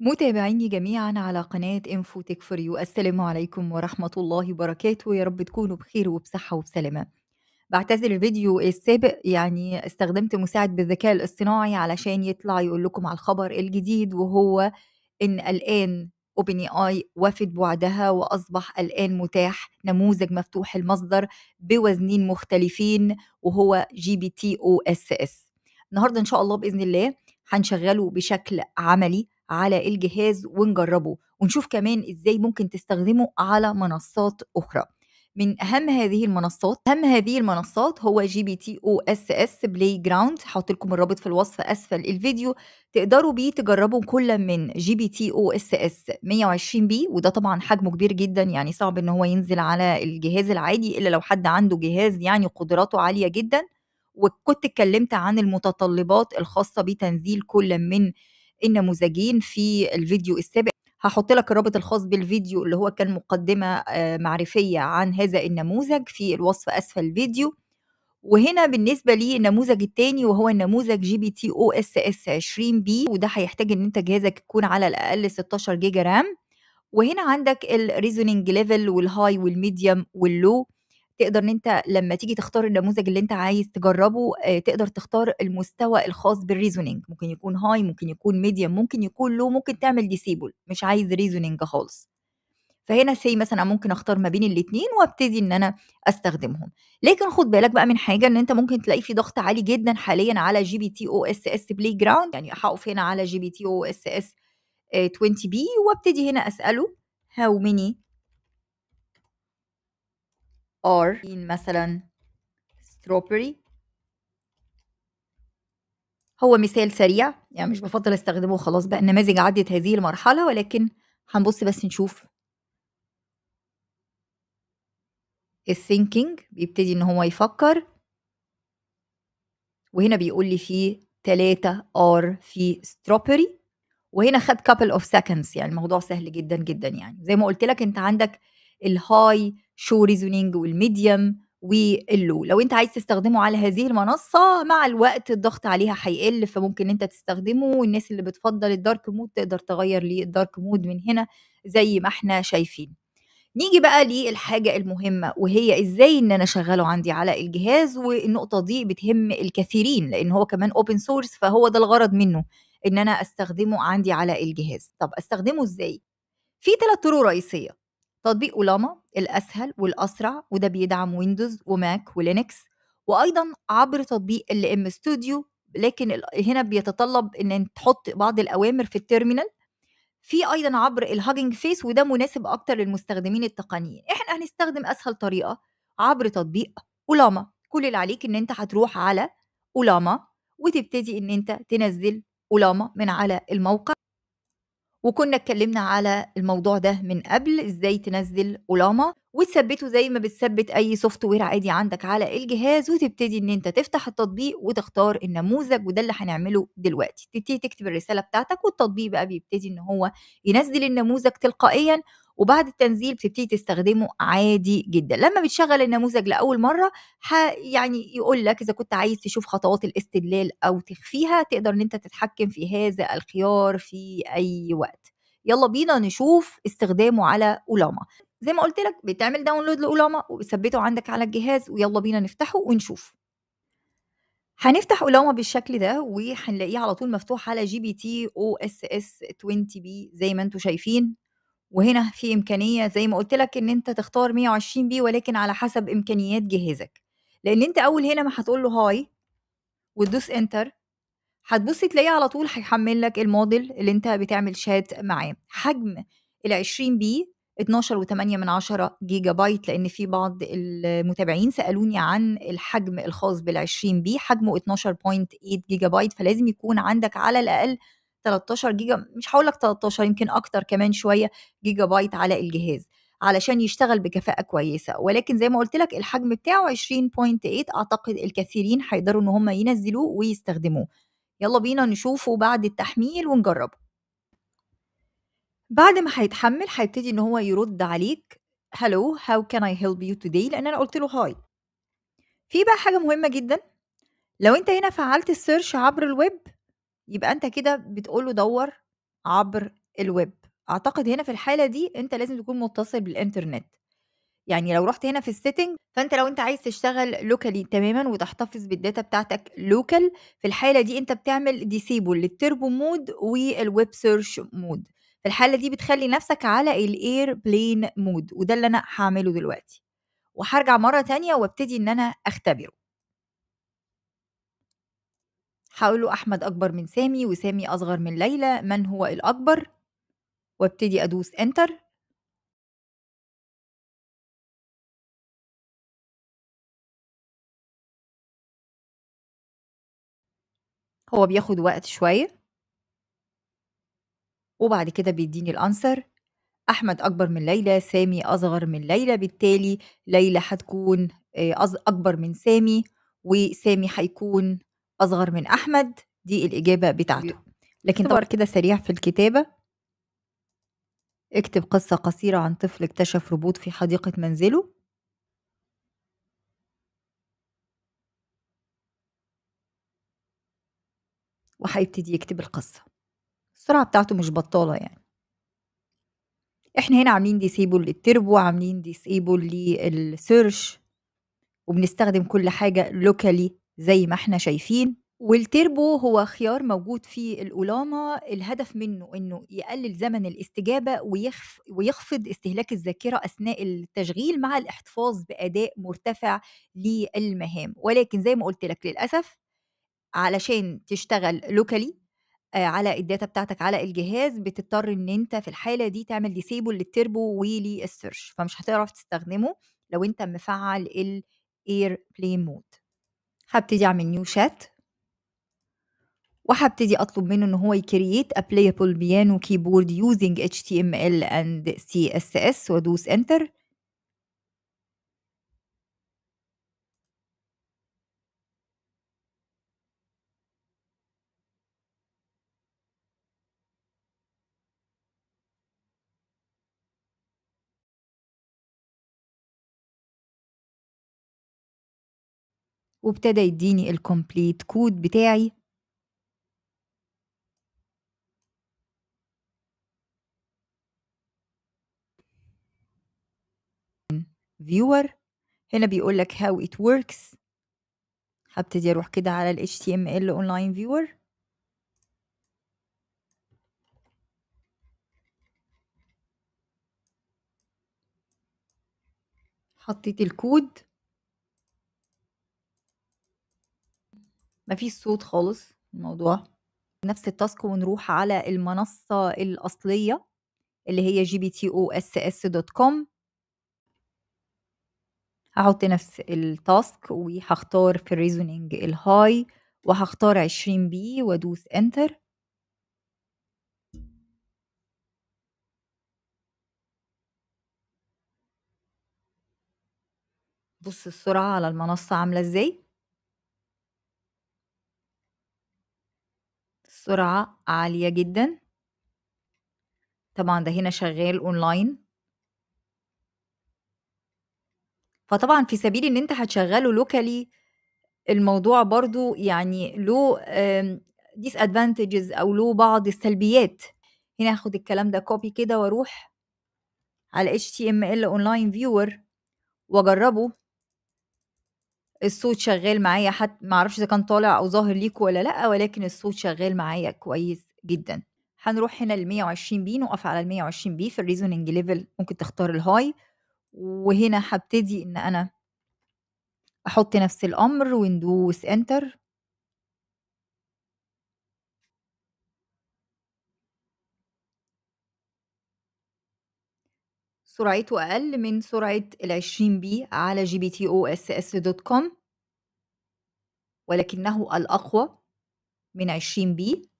متابعيني جميعا على قناة انفو تيك فور يو السلام عليكم ورحمة الله وبركاته يا رب تكونوا بخير وبصحة وبسلامة بعتذر الفيديو السابق يعني استخدمت مساعد بالذكاء الاصطناعي علشان يطلع يقول لكم على الخبر الجديد وهو إن الآن اوبن اي وفد بوعدها واصبح الان متاح نموذج مفتوح المصدر بوزنين مختلفين وهو جي بي تي او اس اس النهارده ان شاء الله باذن الله هنشغله بشكل عملي على الجهاز ونجربه ونشوف كمان ازاي ممكن تستخدمه على منصات اخرى من اهم هذه المنصات اهم هذه المنصات هو جي بي تي او اس اس بلاي جراوند هحط لكم الرابط في الوصف اسفل الفيديو تقدروا بيه تجربوا كل من جي بي تي او اس اس 120 بي وده طبعا حجمه كبير جدا يعني صعب ان هو ينزل على الجهاز العادي الا لو حد عنده جهاز يعني قدراته عاليه جدا وكنت اتكلمت عن المتطلبات الخاصه بتنزيل كل من النموذجين في الفيديو السابق هحط لك الرابط الخاص بالفيديو اللي هو كان مقدمة آه، معرفية عن هذا النموذج في الوصف أسفل الفيديو وهنا بالنسبة للنموذج الثاني وهو النموذج جي بي تي او اس اس 20 بي وده هيحتاج ان انت جهازك يكون على الاقل 16 جيجا رام وهنا عندك الريزونينج ليفل والهاي والميديوم واللو تقدر ان انت لما تيجي تختار النموذج اللي انت عايز تجربه آه، تقدر تختار المستوى الخاص بالريزونينج ممكن يكون هاي ممكن يكون ميديوم ممكن يكون لو ممكن تعمل ديسيبل مش عايز ريزونينج خالص فهنا سي مثلا ممكن اختار ما بين الاثنين وابتدي ان انا استخدمهم لكن خد بالك بقى من حاجه ان انت ممكن تلاقي في ضغط عالي جدا حاليا على جي بي تي او اس اس بلاي جراوند يعني هقف هنا على جي بي تي او اس اس 20 بي وابتدي هنا اساله هاو ميني or مثلا strawberry هو مثال سريع يعني مش بفضل استخدمه خلاص بقى النماذج عدت هذه المرحلة ولكن هنبص بس نشوف الثينكينج بيبتدي ان هو يفكر وهنا بيقول لي في تلاتة ار في strawberry وهنا خد couple of seconds يعني الموضوع سهل جدا جدا يعني زي ما قلت لك انت عندك الهاي شو ريزونينج والميديوم واللو لو انت عايز تستخدمه على هذه المنصه مع الوقت الضغط عليها هيقل فممكن انت تستخدمه والناس اللي بتفضل الدارك مود تقدر تغير للدارك مود من هنا زي ما احنا شايفين نيجي بقى للحاجه المهمه وهي ازاي ان انا اشغله عندي على الجهاز والنقطه دي بتهم الكثيرين لان هو كمان اوبن سورس فهو ده الغرض منه ان انا استخدمه عندي على الجهاز طب استخدمه ازاي في ثلاث طرق رئيسيه تطبيق اولاما الأسهل والأسرع وده بيدعم ويندوز وماك ولينكس وأيضا عبر تطبيق ال ام ستوديو لكن هنا بيتطلب ان تحط بعض الاوامر في التيرمينال في ايضا عبر الهاجنج فيس وده مناسب اكتر للمستخدمين التقنيين احنا هنستخدم اسهل طريقه عبر تطبيق اولاما كل اللي عليك ان انت هتروح على اولاما وتبتدي ان انت تنزل اولاما من على الموقع وكنا اتكلمنا على الموضوع ده من قبل ازاي تنزل اولاما وتثبته زي ما بتثبت اي سوفت وير عادي عندك على الجهاز وتبتدي ان انت تفتح التطبيق وتختار النموذج وده اللي هنعمله دلوقتي تبتدي تكتب الرساله بتاعتك والتطبيق بقى بيبتدي ان هو ينزل النموذج تلقائيا وبعد التنزيل بتبتدي تستخدمه عادي جدا لما بتشغل النموذج لاول مره يعني يقول لك اذا كنت عايز تشوف خطوات الاستدلال او تخفيها تقدر ان انت تتحكم في هذا الخيار في اي وقت يلا بينا نشوف استخدامه على اولاما زي ما قلت لك بتعمل داونلود لاولاما وبتثبته عندك على الجهاز ويلا بينا نفتحه ونشوف هنفتح اولاما بالشكل ده وهنلاقيه على طول مفتوح على جي بي تي او اس اس 20 بي زي ما انتم شايفين وهنا في إمكانية زي ما قلت لك إن أنت تختار 120 بي ولكن على حسب إمكانيات جهازك لأن أنت أول هنا ما هتقول له هاي وتدوس انتر هتبص تلاقيه على طول هيحمل لك الموديل اللي انت بتعمل شات معاه حجم ال 20 بي 12 و8 من 10 جيجا بايت لان في بعض المتابعين سالوني عن الحجم الخاص بال 20 بي حجمه 12.8 جيجا بايت فلازم يكون عندك على الاقل 13 جيجا مش هقول لك 13 يمكن اكتر كمان شويه جيجا بايت على الجهاز علشان يشتغل بكفاءه كويسه ولكن زي ما قلت لك الحجم بتاعه 20.8 اعتقد الكثيرين هيقدروا ان هم ينزلوه ويستخدموه يلا بينا نشوفه بعد التحميل ونجربه بعد ما هيتحمل هيبتدي ان هو يرد عليك هلو هاو كان اي هيلب يو توداي لان انا قلت له هاي في بقى حاجه مهمه جدا لو انت هنا فعلت السيرش عبر الويب يبقى أنت كده بتقوله دور عبر الويب أعتقد هنا في الحالة دي أنت لازم تكون متصل بالإنترنت يعني لو رحت هنا في السيتنج فانت لو انت عايز تشتغل لوكالي تماما وتحتفظ بالداتا بتاعتك لوكال في الحاله دي انت بتعمل ديسيبل للتربو مود والويب سيرش مود في الحاله دي بتخلي نفسك على الاير بلين مود وده اللي انا هعمله دلوقتي وهرجع مره تانية وابتدي ان انا اختبره هقول أحمد أكبر من سامي وسامي أصغر من ليلى من هو الأكبر وابتدي أدوس إنتر هو بياخد وقت شوية وبعد كده بيديني الأنسر أحمد أكبر من ليلى سامي أصغر من ليلى بالتالي ليلى هتكون آه، أكبر من سامي وسامي هيكون أصغر من أحمد دي الإجابة بتاعته لكن طبعا كده سريع في الكتابة اكتب قصة قصيرة عن طفل اكتشف روبوت في حديقة منزله وهيبتدي يكتب القصة السرعة بتاعته مش بطالة يعني احنا هنا عاملين ديسيبل للتربو عاملين ديسيبل للسيرش وبنستخدم كل حاجة لوكالي زي ما احنا شايفين والتربو هو خيار موجود في القلامة الهدف منه أنه يقلل زمن الاستجابة ويخف ويخفض استهلاك الذاكرة أثناء التشغيل مع الاحتفاظ بأداء مرتفع للمهام ولكن زي ما قلت لك للأسف علشان تشتغل لوكالي آه، على الداتا بتاعتك على الجهاز بتضطر ان انت في الحاله دي تعمل ديسيبل للتربو وللسيرش فمش هتعرف تستخدمه لو انت مفعل الاير بلاي مود هبتدي اعمل نيو شات وهبتدي اطلب منه ان هو يوزنج a playable piano keyboard using HTML اس CSS وادوس enter وابتدى يديني الكومبليت كود بتاعي فيور هنا بيقول لك how it works هبتدي اروح كده على ال HTML online viewer حطيت الكود ما فيش صوت خالص الموضوع نفس التاسك ونروح على المنصة الأصلية اللي هي جي بي تي او اس اس دوت كوم هحط نفس التاسك وهختار في الريزونينج الهاي وهختار 20 بي وادوس انتر بص السرعة على المنصة عاملة ازاي سرعة عالية جدًا. طبعًا ده هنا شغال أونلاين. فطبعًا في سبيل إن أنت هتشغّله لوكالي الموضوع برضه يعني له ديس ادفانتجز أو له بعض السلبيات. هنا هاخد الكلام ده كوبي كده وأروح على HTML online viewer وأجرّبه. الصوت شغال معايا حتى ما اعرفش اذا كان طالع او ظاهر ليكوا ولا لا ولكن الصوت شغال معايا كويس جدا هنروح هنا ل 120 بي نقف على ال 120 بي في الريزوننج ليفل ممكن تختار الهاي وهنا هبتدي ان انا احط نفس الامر وندوس انتر سرعته أقل من سرعة العشرين 20 بي على جي بي تي او اس اس دوت كوم ولكنه الأقوى من 20 بي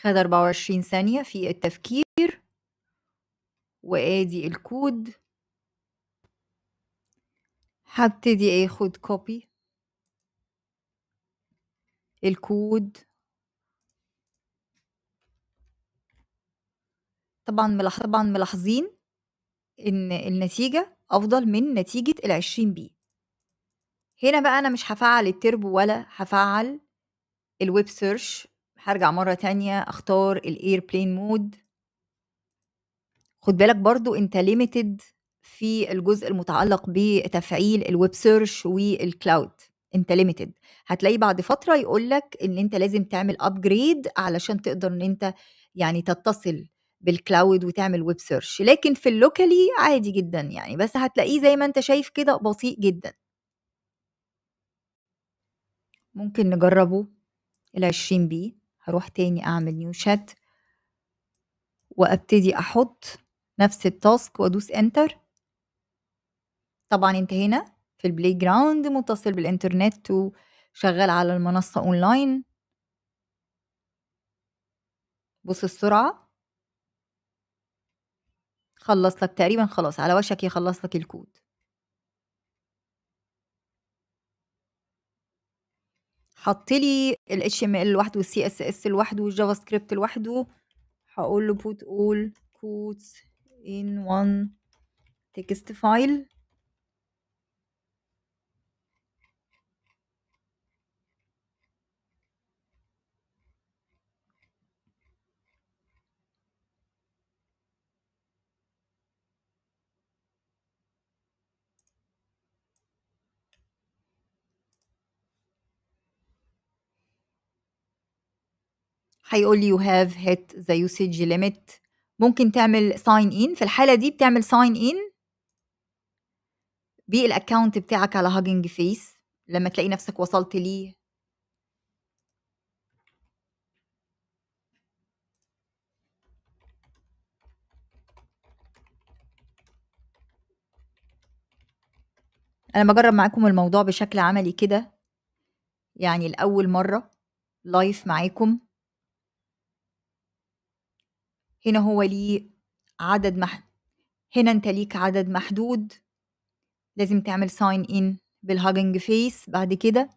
خد 24 ثانية في التفكير وادي الكود هبتدي اخد كوبي الكود طبعًا ملاحظ طبعًا ملاحظين إن النتيجة أفضل من نتيجة ال20 بي. هنا بقى أنا مش هفعل التربو ولا هفعل الويب سيرش هرجع مرّة تانية أختار الairplane مود خُد بالك برضه أنت ليميتد في الجزء المتعلّق بتفعيل الويب سيرش والكلاود أنت ليميتد هتلاقي بعد فترة يقول لك إن أنت لازم تعمل ابجريد علشان تقدر إن أنت يعني تتصل بالكلاود وتعمل ويب سيرش لكن في اللوكالي عادي جدا يعني بس هتلاقيه زي ما انت شايف كده بطيء جدا ممكن نجربه ال 20 بي هروح تاني اعمل نيو شات وابتدي احط نفس التاسك وادوس انتر طبعا انت هنا في البلاي جراوند متصل بالانترنت وشغال على المنصة اونلاين بص السرعة خلص لك تقريبا خلاص على وشك يخلص لك الكود حط لي ال HTML لوحده وال CSS لوحده والجافا سكريبت لوحده هقول له put all codes in one text file هيقول لي يو هاف هيت ذا يوسج ليميت ممكن تعمل ساين ان في الحاله دي بتعمل ساين ان بالاكونت بتاعك على هاجنج فيس لما تلاقي نفسك وصلت ليه انا بجرب معاكم الموضوع بشكل عملي كده يعني لاول مره لايف معاكم هنا هو ليه عدد محدود هنا انت ليك عدد محدود لازم تعمل ساين ان بالهاجنج فيس بعد كده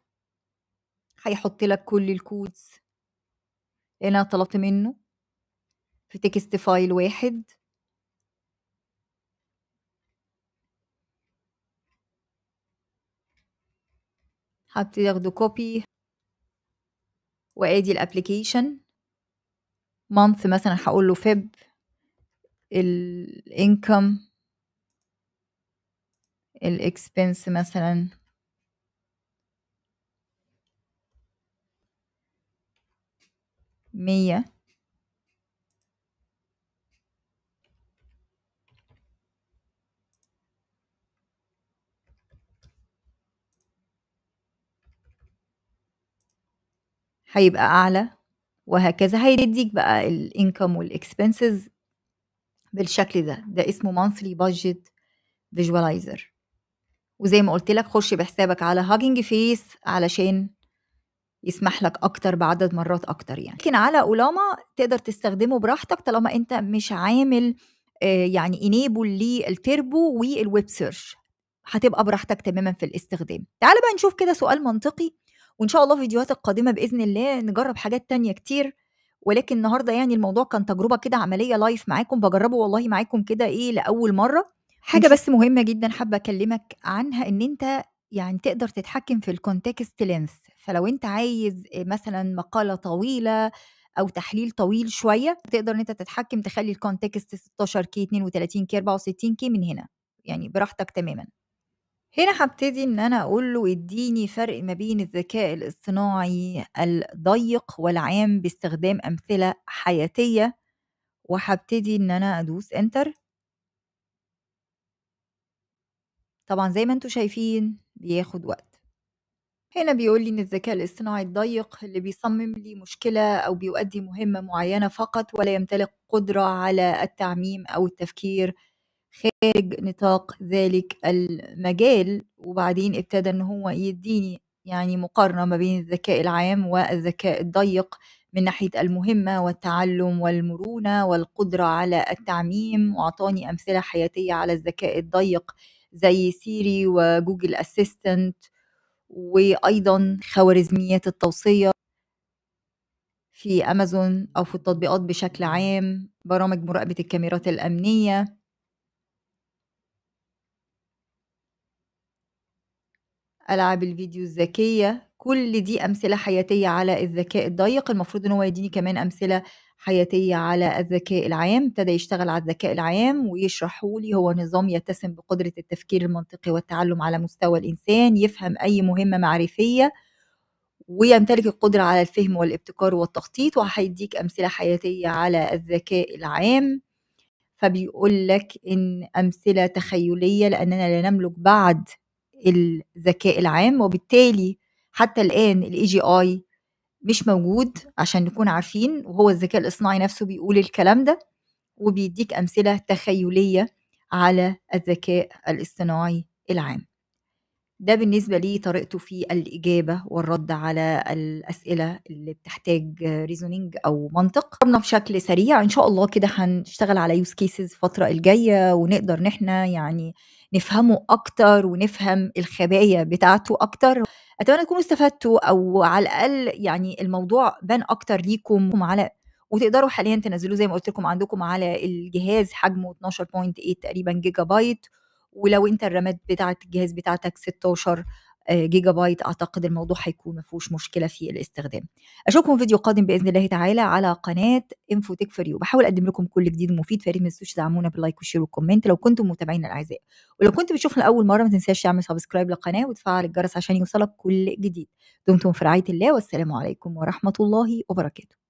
هيحط لك كل الكودز اللي انا طلبت منه في تكست فايل واحد هبتدي اخده كوبي وادي الابلكيشن month مثلا هقول له فيب الانكم الاكسبنس مثلا مية هيبقى أعلى وهكذا هيديك بقى الانكم والاكسبنسز بالشكل ده ده اسمه مانثلي بادجت فيجوالايزر وزي ما قلت لك خش بحسابك على هاجينج فيس علشان يسمح لك اكتر بعدد مرات اكتر يعني لكن على اولاما تقدر تستخدمه براحتك طالما انت مش عامل آه، يعني انيبل للتربو والويب سيرش هتبقى براحتك تماما في الاستخدام تعال بقى نشوف كده سؤال منطقي وان شاء الله في القادمه باذن الله نجرب حاجات تانية كتير ولكن النهارده يعني الموضوع كان تجربه كده عمليه لايف معاكم بجربه والله معاكم كده ايه لاول مره حاجه بس مهمه جدا حابه اكلمك عنها ان انت يعني تقدر تتحكم في الكونتكست لينث فلو انت عايز مثلا مقاله طويله او تحليل طويل شويه تقدر ان انت تتحكم تخلي الكونتكست 16 كي 32 كي 64 كي من هنا يعني براحتك تماما هنا هبتدي إن أنا أقول له ادّيني فرق ما بين الذكاء الاصطناعي الضيّق والعام باستخدام أمثلة حياتية، وهبتدي إن أنا أدوس enter. طبعًا زي ما أنتم شايفين بياخد وقت. هنا بيقول لي إن الذكاء الاصطناعي الضيّق اللي بيصمم لي مشكلة أو بيؤدّي مهمة معيّنة فقط ولا يمتلك قدرة على التعميم أو التفكير خارج نطاق ذلك المجال وبعدين ابتدى ان هو يديني يعني مقارنة ما بين الذكاء العام والذكاء الضيق من ناحية المهمة والتعلم والمرونة والقدرة على التعميم وأعطاني أمثلة حياتية على الذكاء الضيق زي سيري وجوجل أسيستنت وأيضا خوارزميات التوصية في أمازون أو في التطبيقات بشكل عام برامج مراقبة الكاميرات الأمنية العاب الفيديو الذكيه كل دي امثله حياتيه على الذكاء الضيق المفروض ان هو يديني كمان امثله حياتيه على الذكاء العام ابتدى يشتغل على الذكاء العام ويشرحه لي هو نظام يتسم بقدره التفكير المنطقي والتعلم على مستوى الانسان يفهم اي مهمه معرفيه ويمتلك القدره على الفهم والابتكار والتخطيط وهيديك امثله حياتيه على الذكاء العام فبيقول لك ان امثله تخيليه لاننا لا نملك بعد الذكاء العام وبالتالي حتى الآن الاي جي اي مش موجود عشان نكون عارفين وهو الذكاء الاصطناعي نفسه بيقول الكلام ده وبيديك أمثلة تخيلية على الذكاء الاصطناعي العام ده بالنسبة لي طريقته في الإجابة والرد على الأسئلة اللي بتحتاج ريزونينج أو منطق قرنا بشكل سريع إن شاء الله كده هنشتغل على يوز كيسز الفترة الجاية ونقدر إن إحنا يعني نفهمه أكتر ونفهم الخبايا بتاعته أكتر أتمنى تكونوا استفدتوا أو على الأقل يعني الموضوع بان أكتر ليكم على وتقدروا حاليا تنزلوه زي ما قلت لكم عندكم على الجهاز حجمه 12.8 تقريبا جيجا بايت ولو انت الرامات بتاعه الجهاز بتاعتك 16 آه، جيجا بايت اعتقد الموضوع هيكون ما فيهوش مشكله في الاستخدام اشوفكم فيديو قادم باذن الله تعالى على قناه انفو فور يو بحاول اقدم لكم كل جديد ومفيد فريد ما تنسوش تدعمونا باللايك والشير والكومنت لو كنتم متابعين الاعزاء ولو كنت بتشوفنا لاول مره ما تنساش تعمل سبسكرايب للقناه وتفعل الجرس عشان يوصلك كل جديد دمتم في رعايه الله والسلام عليكم ورحمه الله وبركاته